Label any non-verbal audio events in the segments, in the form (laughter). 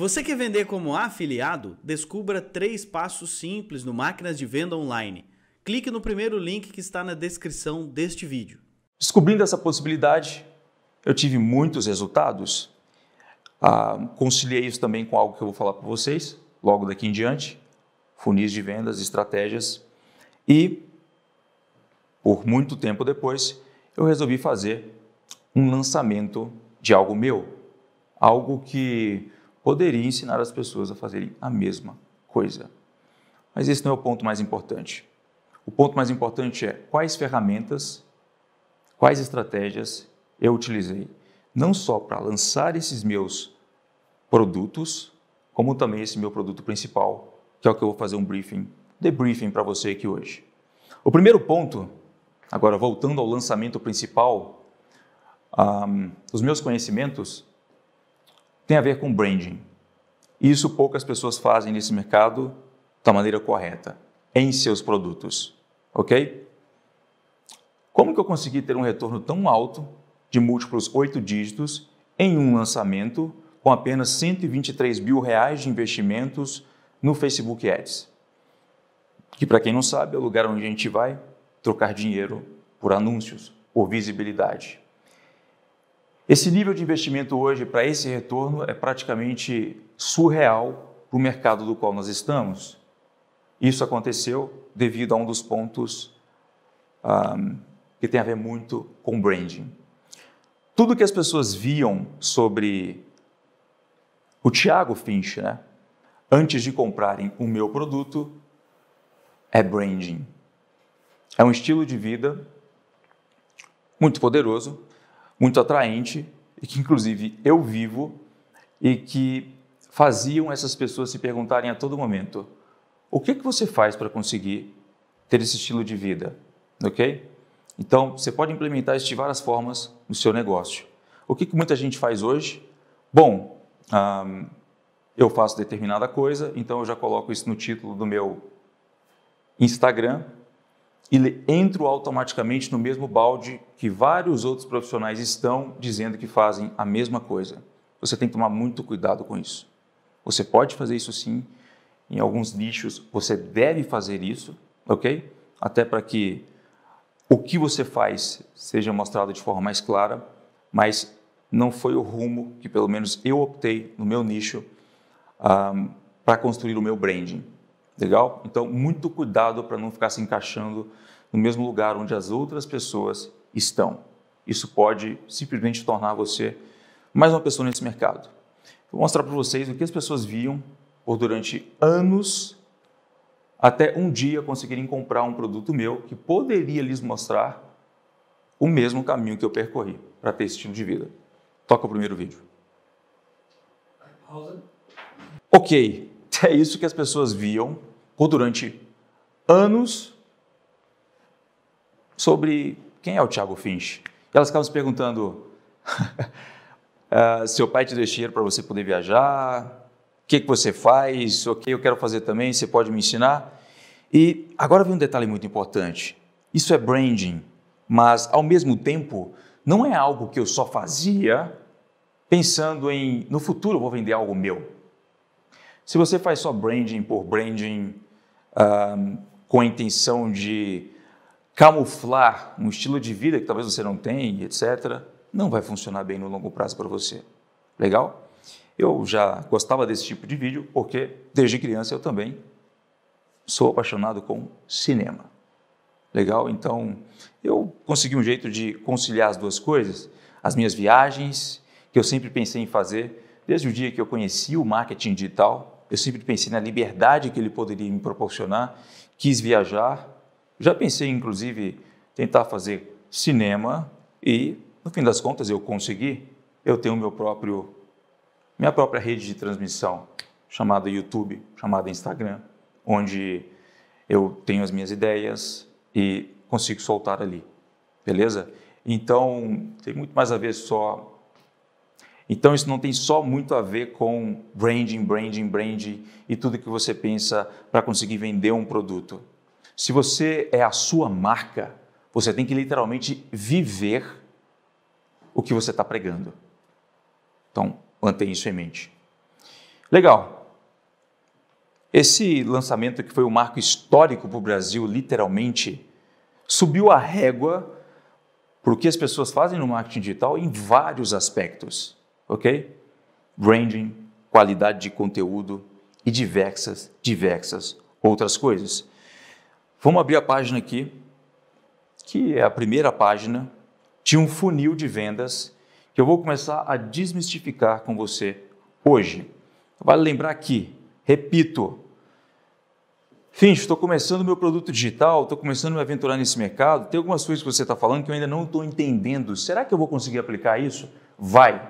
Você quer vender como afiliado? Descubra três passos simples no Máquinas de Venda Online. Clique no primeiro link que está na descrição deste vídeo. Descobrindo essa possibilidade, eu tive muitos resultados. Ah, conciliei isso também com algo que eu vou falar para vocês logo daqui em diante: funis de vendas, estratégias. E, por muito tempo depois, eu resolvi fazer um lançamento de algo meu, algo que poderia ensinar as pessoas a fazerem a mesma coisa. Mas esse não é o ponto mais importante. O ponto mais importante é quais ferramentas, quais estratégias eu utilizei, não só para lançar esses meus produtos, como também esse meu produto principal, que é o que eu vou fazer um briefing, debriefing para você aqui hoje. O primeiro ponto, agora voltando ao lançamento principal, um, ah, os meus conhecimentos tem a ver com branding. Isso poucas pessoas fazem nesse mercado da maneira correta, em seus produtos, ok? Como que eu consegui ter um retorno tão alto, de múltiplos oito dígitos, em um lançamento com apenas 123 mil reais de investimentos no Facebook Ads? Que, para quem não sabe, é o lugar onde a gente vai trocar dinheiro por anúncios, por visibilidade. Esse nível de investimento hoje para esse retorno é praticamente surreal para o mercado do qual nós estamos. Isso aconteceu devido a um dos pontos um, que tem a ver muito com branding. Tudo que as pessoas viam sobre o Tiago Finch, né? Antes de comprarem o meu produto, é branding. É um estilo de vida muito poderoso muito atraente e que inclusive eu vivo e que faziam essas pessoas se perguntarem a todo momento: o que é que você faz para conseguir ter esse estilo de vida? OK? Então, você pode implementar isso de várias formas no seu negócio. O que, que muita gente faz hoje? Bom, hum, eu faço determinada coisa, então eu já coloco isso no título do meu Instagram e entro automaticamente no mesmo balde que vários outros profissionais estão dizendo que fazem a mesma coisa. Você tem que tomar muito cuidado com isso. Você pode fazer isso sim, em alguns nichos você deve fazer isso, ok? Até para que o que você faz seja mostrado de forma mais clara, mas não foi o rumo que pelo menos eu optei no meu nicho um, ah, para construir o meu branding. Legal? Então, muito cuidado para não ficar se encaixando no mesmo lugar onde as outras pessoas estão. Isso pode simplesmente tornar você mais uma pessoa nesse mercado. Vou mostrar para vocês o que as pessoas viam por durante anos até um dia conseguirem comprar um produto meu que poderia lhes mostrar o mesmo caminho que eu percorri para ter esse estilo de vida. Toca o primeiro vídeo. Ok, (laughs) é isso que as pessoas viam ou durante anos sobre quem é o Thiago Finch. E elas ficavam se perguntando: (laughs) ah, seu pai te deu dinheiro para você poder viajar? O que, que você faz? O que eu quero fazer também? Você pode me ensinar? E agora vem um detalhe muito importante: isso é branding, mas ao mesmo tempo não é algo que eu só fazia pensando em no futuro eu vou vender algo meu. Se você faz só branding por branding, com a intenção de camuflar um estilo de vida que talvez você não tenha, etc., não vai funcionar bem no longo prazo para você. Legal? Eu já gostava desse tipo de vídeo porque desde criança eu também sou apaixonado com cinema. Legal? Então, eu consegui um jeito de conciliar as duas coisas, as minhas viagens, que eu sempre pensei em fazer, desde o dia que eu conheci o marketing digital, eu sempre pensei na liberdade que ele poderia me proporcionar, quis viajar. Já pensei, inclusive, tentar fazer cinema e, no fim das contas, eu consegui. Eu tenho meu próprio, minha própria rede de transmissão, chamada YouTube, chamada Instagram, onde eu tenho as minhas ideias e consigo soltar ali, beleza? Então, tem muito mais a ver só então isso não tem só muito a ver com branding, branding, branding e tudo que você pensa para conseguir vender um produto. Se você é a sua marca, você tem que literalmente viver o que você está pregando. Então, mantenha isso em mente. Legal. Esse lançamento, que foi um marco histórico para o Brasil, literalmente, subiu a régua para o que as pessoas fazem no marketing digital em vários aspectos ok? Branding, qualidade de conteúdo e diversas, diversas outras coisas. Vamos abrir a página aqui, que é a primeira página de um funil de vendas que eu vou começar a desmistificar com você hoje. Vale lembrar aqui, repito, Finch, estou começando meu produto digital, estou começando a me aventurar nesse mercado. Tem algumas coisas que você está falando que eu ainda não estou entendendo. Será que eu vou conseguir aplicar isso? Vai,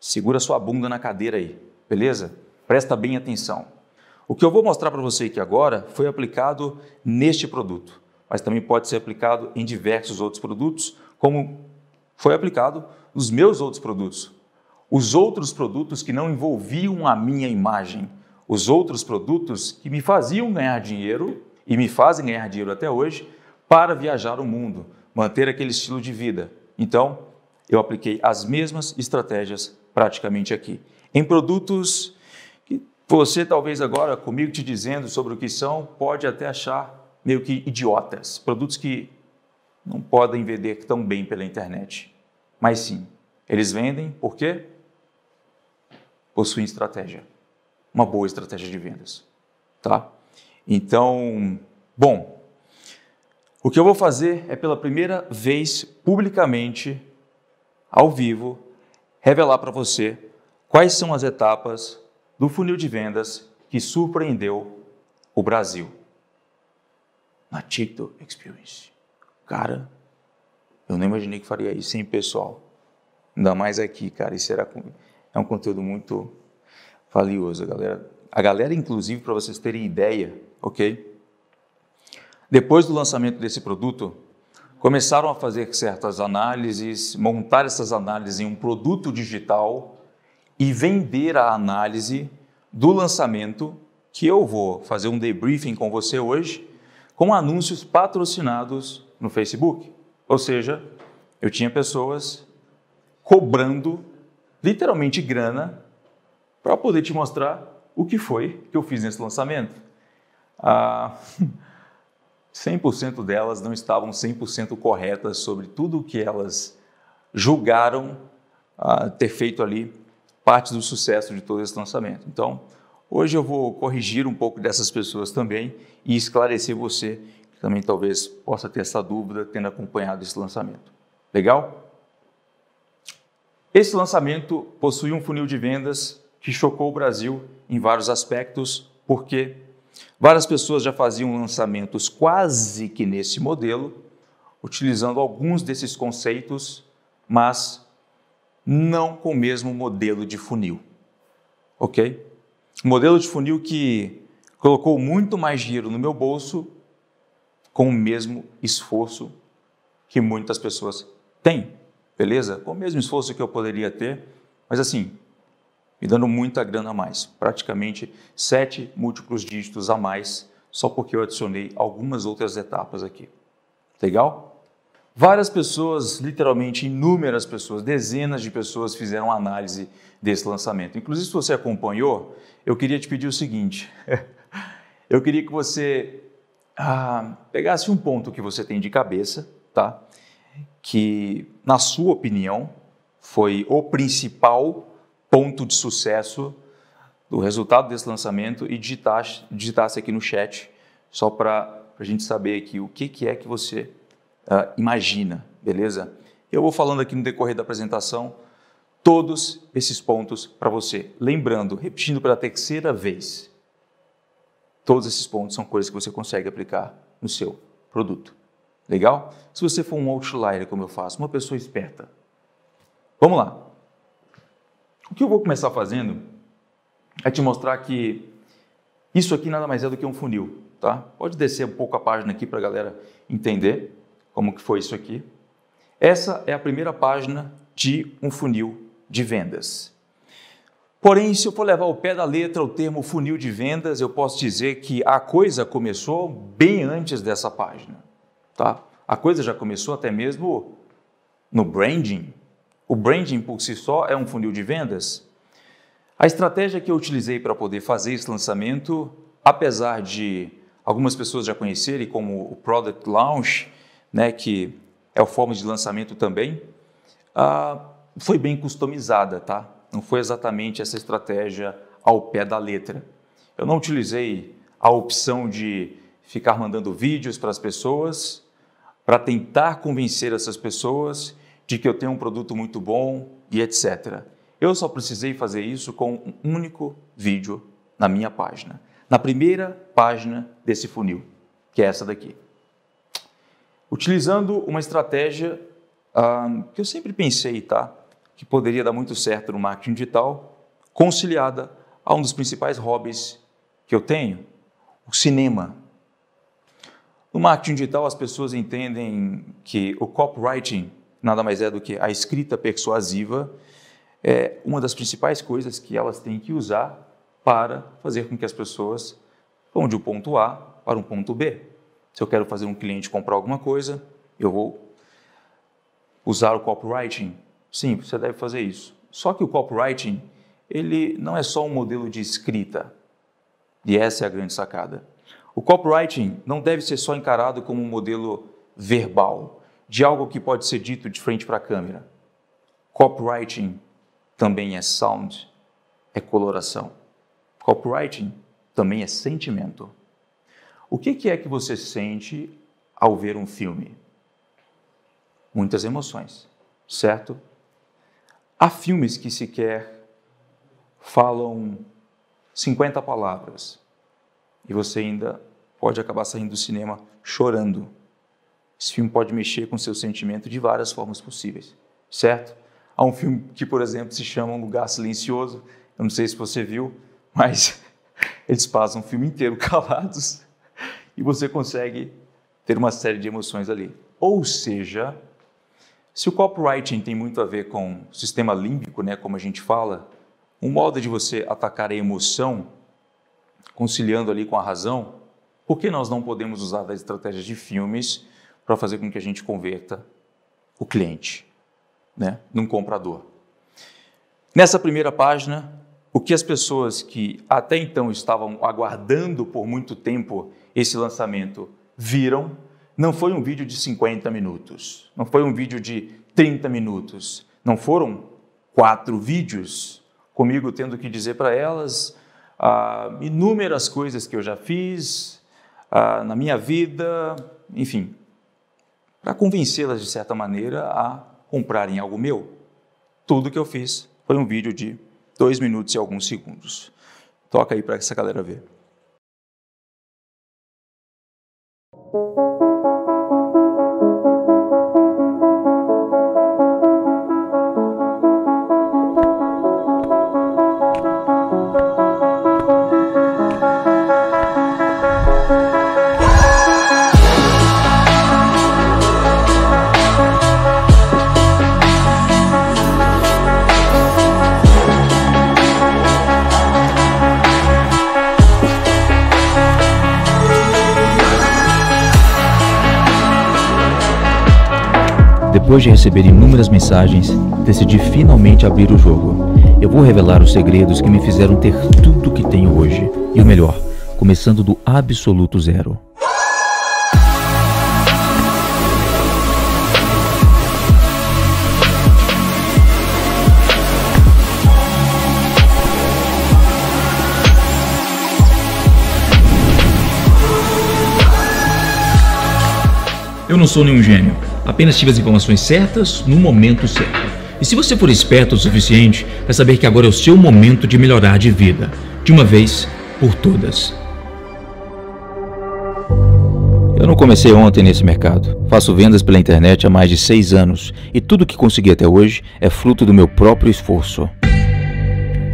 Segura sua bunda na cadeira aí, beleza? Presta bem atenção. O que eu vou mostrar para você aqui agora foi aplicado neste produto, mas também pode ser aplicado em diversos outros produtos, como foi aplicado nos meus outros produtos. Os outros produtos que não envolviam a minha imagem, os outros produtos que me faziam ganhar dinheiro e me fazem ganhar dinheiro até hoje para viajar o mundo, manter aquele estilo de vida. Então, eu apliquei as mesmas estratégias praticamente aqui. Em produtos que você, talvez agora comigo te dizendo sobre o que são, pode até achar meio que idiotas, produtos que não podem vender tão bem pela internet. Mas sim, eles vendem porque possuem estratégia, uma boa estratégia de vendas, tá? Então, bom, o que eu vou fazer é pela primeira vez publicamente, ao vivo, revelar para você quais são as etapas do funil de vendas que surpreendeu o Brasil. Na TikTok Experience. Cara, eu não imaginei que faria isso hein, pessoal. Ainda mais aqui, cara. Isso era, é um conteúdo muito valioso, galera. A galera, inclusive, para vocês terem ideia, ok? Depois do lançamento desse produto, começaram a fazer certas análises, montar essas análises em um produto digital e vender a análise do lançamento, que eu vou fazer um debriefing com você hoje, com anúncios patrocinados no Facebook. Ou seja, eu tinha pessoas cobrando literalmente grana para poder te mostrar o que foi que eu fiz nesse lançamento. Ah, (laughs) 100% delas não estavam 100% corretas sobre tudo o que elas julgaram uh, ter feito ali parte do sucesso de todo esse lançamento. Então, hoje eu vou corrigir um pouco dessas pessoas também e esclarecer você que também talvez possa ter essa dúvida tendo acompanhado esse lançamento. Legal? Esse lançamento possui um funil de vendas que chocou o Brasil em vários aspectos, porque Várias pessoas já faziam lançamentos quase que nesse modelo, utilizando alguns desses conceitos, mas não com o mesmo modelo de funil. Ok? Um modelo de funil que colocou muito mais dinheiro no meu bolso com o mesmo esforço que muitas pessoas têm, beleza? Com o mesmo esforço que eu poderia ter, mas assim, me dando muita grana a mais, praticamente sete múltiplos dígitos a mais, só porque eu adicionei algumas outras etapas aqui. Legal? Várias pessoas, literalmente inúmeras pessoas, dezenas de pessoas fizeram análise desse lançamento. Inclusive, se você acompanhou, eu queria te pedir o seguinte: (laughs) eu queria que você ah, pegasse um ponto que você tem de cabeça, tá? Que, na sua opinião, foi o principal ponto de sucesso do resultado desse lançamento e digitasse, digitasse aqui no chat, só para a gente saber aqui o que, que é que você uh, imagina, beleza? Eu vou falando aqui no decorrer da apresentação todos esses pontos para você. Lembrando, repetindo pela terceira vez, todos esses pontos são coisas que você consegue aplicar no seu produto. Legal? Se você for um outlier, como eu faço, uma pessoa esperta. Vamos lá. O que eu vou começar fazendo é te mostrar que isso aqui nada mais é do que um funil, tá? Pode descer um pouco a página aqui para a galera entender como que foi isso aqui. Essa é a primeira página de um funil de vendas. Porém, se eu for levar ao pé da letra o termo funil de vendas, eu posso dizer que a coisa começou bem antes dessa página, tá? A coisa já começou até mesmo no branding, o branding por si só é um funil de vendas? A estratégia que eu utilizei para poder fazer esse lançamento, apesar de algumas pessoas já conhecerem como o Product Launch, né, que é a forma de lançamento também, ah, foi bem customizada, tá? Não foi exatamente essa estratégia ao pé da letra. Eu não utilizei a opção de ficar mandando vídeos para as pessoas, para tentar convencer essas pessoas de que eu tenho um produto muito bom e etc. Eu só precisei fazer isso com um único vídeo na minha página, na primeira página desse funil, que é essa daqui. Utilizando uma estratégia ah, que eu sempre pensei, tá? Que poderia dar muito certo no marketing digital, conciliada a um dos principais hobbies que eu tenho, o cinema. No marketing digital, as pessoas entendem que o copywriting nada mais é do que a escrita persuasiva, é uma das principais coisas que elas têm que usar para fazer com que as pessoas vão de um ponto A para um ponto B. Se eu quero fazer um cliente comprar alguma coisa, eu vou usar o copywriting. Sim, você deve fazer isso. Só que o copywriting, ele não é só um modelo de escrita. E essa é a grande sacada. O copywriting não deve ser só encarado como um modelo verbal de algo que pode ser dito de frente para a câmera. Copywriting também é sound, é coloração. Copywriting também é sentimento. O que é que você sente ao ver um filme? Muitas emoções, certo? Há filmes que sequer falam 50 palavras e você ainda pode acabar saindo do cinema chorando esse filme pode mexer com seu sentimento de várias formas possíveis, certo? Há um filme que, por exemplo, se chama Um Lugar Silencioso. Eu não sei se você viu, (laughs) mas eles passam o filme inteiro (laughs) calados e você consegue ter uma série de emoções ali. Ou seja, se o copywriting tem muito a ver com o sistema límbico, né, como a gente fala, um modo de você atacar a emoção, conciliando ali com a razão, por que nós não podemos usar as estratégias de filmes para fazer com que a gente converta o cliente né, num comprador. Nessa primeira página, o que as pessoas que até então estavam aguardando por muito tempo esse lançamento viram não foi um vídeo de 50 minutos, não foi um vídeo de 30 minutos, não foram quatro vídeos comigo tendo que dizer para elas ah, inúmeras coisas que eu já fiz ah, na minha vida, enfim, para convencê-las, de certa maneira, a comprarem algo meu. Tudo que eu fiz foi um vídeo de dois minutos e alguns segundos. Toca aí para essa galera ver. Depois de receber inúmeras mensagens, decidi finalmente abrir o jogo. Eu vou revelar os segredos que me fizeram ter tudo o que tenho hoje. E o melhor, começando do absoluto zero. Eu não sou nenhum gênio. Apenas tive as informações certas no momento certo. E se você for esperto o suficiente, vai saber que agora é o seu momento de melhorar de vida, de uma vez por todas. Eu não comecei ontem nesse mercado. Faço vendas pela internet há mais de seis anos e tudo que consegui até hoje é fruto do meu próprio esforço.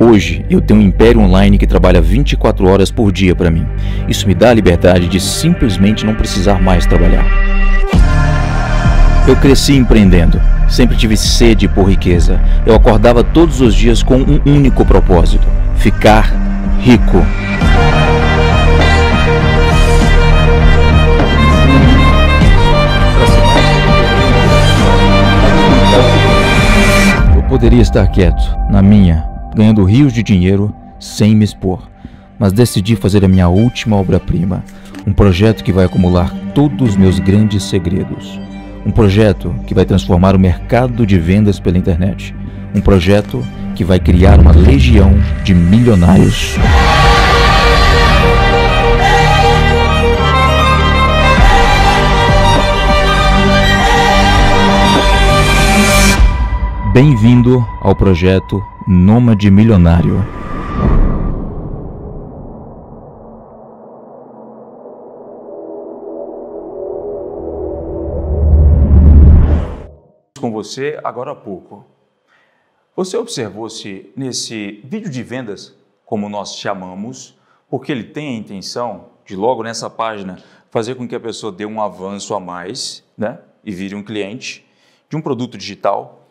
Hoje eu tenho um império online que trabalha 24 horas por dia para mim. Isso me dá a liberdade de simplesmente não precisar mais trabalhar. Eu cresci empreendendo. Sempre tive sede por riqueza. Eu acordava todos os dias com um único propósito: ficar rico. Eu poderia estar quieto, na minha, ganhando rios de dinheiro sem me expor, mas decidi fazer a minha última obra-prima, um projeto que vai acumular todos os meus grandes segredos. Um projeto que vai transformar o mercado de vendas pela internet. Um projeto que vai criar uma legião de milionários. Bem-vindo ao projeto Nômade Milionário. você agora há pouco. Você observou se nesse vídeo de vendas, como nós chamamos, porque ele tem a intenção de logo nessa página fazer com que a pessoa dê um avanço a mais, né, e vire um cliente de um produto digital.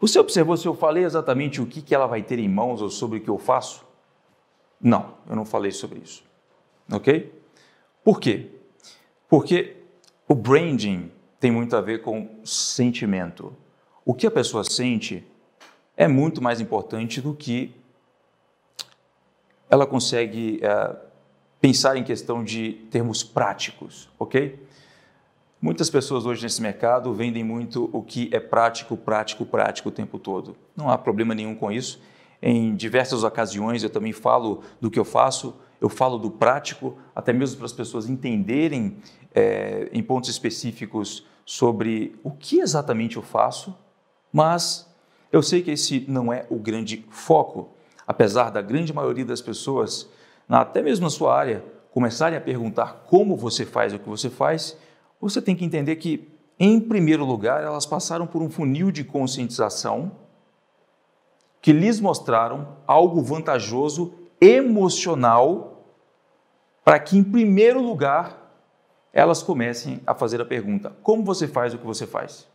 Você observou se eu falei exatamente o que, que ela vai ter em mãos ou sobre o que eu faço? Não, eu não falei sobre isso. Ok? Por quê? Porque o branding tem muito a ver com sentimento o que a pessoa sente é muito mais importante do que ela consegue é, pensar em questão de termos práticos, ok? Muitas pessoas hoje nesse mercado vendem muito o que é prático, prático, prático o tempo todo. Não há problema nenhum com isso. Em diversas ocasiões eu também falo do que eu faço, eu falo do prático, até mesmo para as pessoas entenderem é, em pontos específicos sobre o que exatamente eu faço mas eu sei que esse não é o grande foco, apesar da grande maioria das pessoas, até mesmo na sua área, começarem a perguntar como você faz o que você faz, você tem que entender que, em primeiro lugar, elas passaram por um funil de conscientização que lhes mostraram algo vantajoso emocional para que, em primeiro lugar, elas comecem a fazer a pergunta: como você faz o que você faz?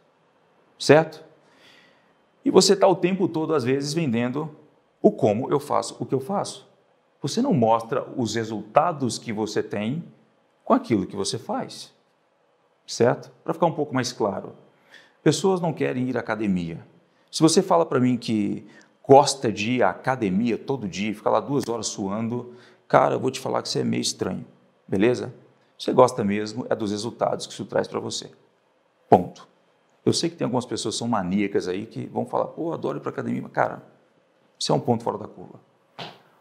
Certo? E você está o tempo todo, às vezes, vendendo o como eu faço o que eu faço. Você não mostra os resultados que você tem com aquilo que você faz. Certo? Para ficar um pouco mais claro, pessoas não querem ir à academia. Se você fala para mim que gosta de ir à academia todo dia, ficar lá duas horas suando, cara, eu vou te falar que você é meio estranho, beleza? Você gosta mesmo é dos resultados que isso traz para você. Ponto. Eu sei que tem algumas pessoas que são maníacas aí que vão falar, pô, adoro ir para academia, mas cara, isso é um ponto fora da curva.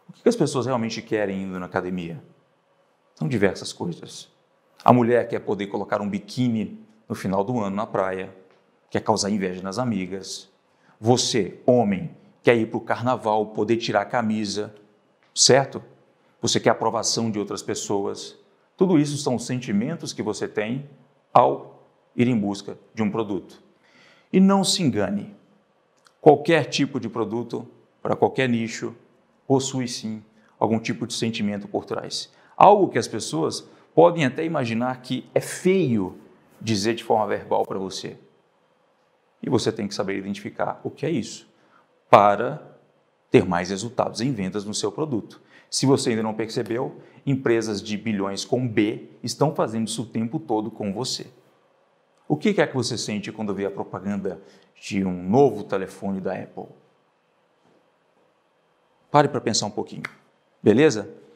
O que as pessoas realmente querem indo na academia? São diversas coisas. A mulher quer poder colocar um biquíni no final do ano na praia, quer causar inveja nas amigas. Você, homem, quer ir para o carnaval, poder tirar a camisa, certo? Você quer aprovação de outras pessoas. Tudo isso são sentimentos que você tem ao ir em busca de um produto. E não se engane, qualquer tipo de produto, para qualquer nicho, possui sim algum tipo de sentimento por trás. Algo que as pessoas podem até imaginar que é feio dizer de forma verbal para você. E você tem que saber identificar o que é isso para ter mais resultados em vendas no seu produto. Se você ainda não percebeu, empresas de bilhões com B estão fazendo isso o tempo todo com você. O que é que você sente quando vê a propaganda de um novo telefone da Apple? Pare para pensar um pouquinho, beleza?